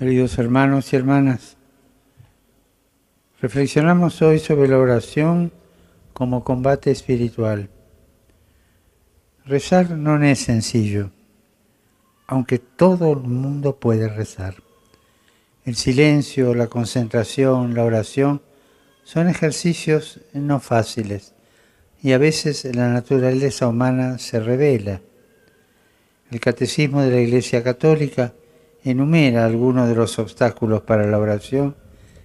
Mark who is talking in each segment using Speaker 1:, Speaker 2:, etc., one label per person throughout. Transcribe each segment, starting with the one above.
Speaker 1: queridos hermanos y hermanas. Reflexionamos hoy sobre la oración como combate espiritual. Rezar no es sencillo, aunque todo el mundo puede rezar. El silencio, la concentración, la oración son ejercicios no fáciles y a veces la naturaleza humana se revela. El catecismo de la Iglesia Católica enumera algunos de los obstáculos para la oración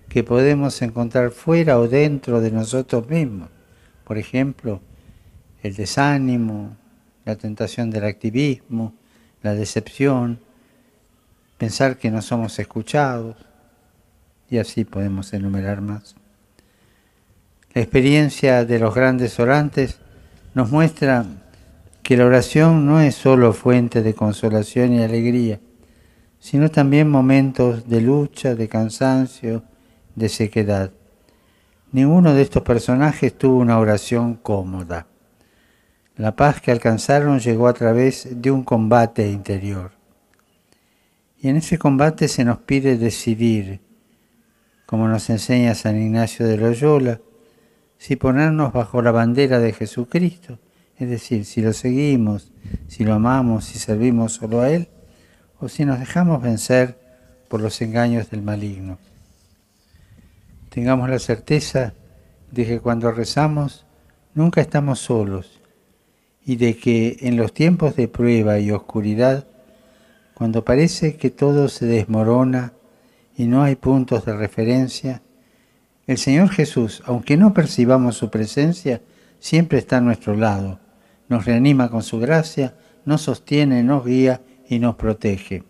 Speaker 1: que podemos encontrar fuera o dentro de nosotros mismos. Por ejemplo, el desánimo, la tentación del activismo, la decepción, pensar que no somos escuchados, y así podemos enumerar más. La experiencia de los grandes orantes nos muestra que la oración no es solo fuente de consolación y alegría, sino también momentos de lucha, de cansancio, de sequedad. Ninguno de estos personajes tuvo una oración cómoda. La paz que alcanzaron llegó a través de un combate interior. Y en ese combate se nos pide decidir, como nos enseña San Ignacio de Loyola, si ponernos bajo la bandera de Jesucristo, es decir, si lo seguimos, si lo amamos, si servimos solo a Él, o si nos dejamos vencer por los engaños del maligno. Tengamos la certeza de que cuando rezamos nunca estamos solos y de que en los tiempos de prueba y oscuridad, cuando parece que todo se desmorona y no hay puntos de referencia, el Señor Jesús, aunque no percibamos su presencia, siempre está a nuestro lado, nos reanima con su gracia, nos sostiene, nos guía y nos protege.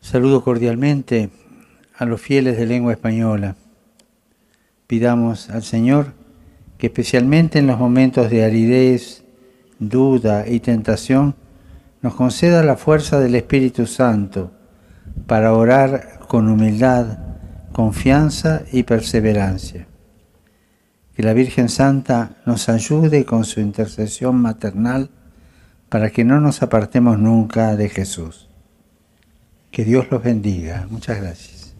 Speaker 1: Saludo cordialmente a los fieles de lengua española. Pidamos al Señor que especialmente en los momentos de aridez, duda y tentación, nos conceda la fuerza del Espíritu Santo para orar con humildad, confianza y perseverancia. Que la Virgen Santa nos ayude con su intercesión maternal para que no nos apartemos nunca de Jesús. Que Dios los bendiga. Muchas gracias.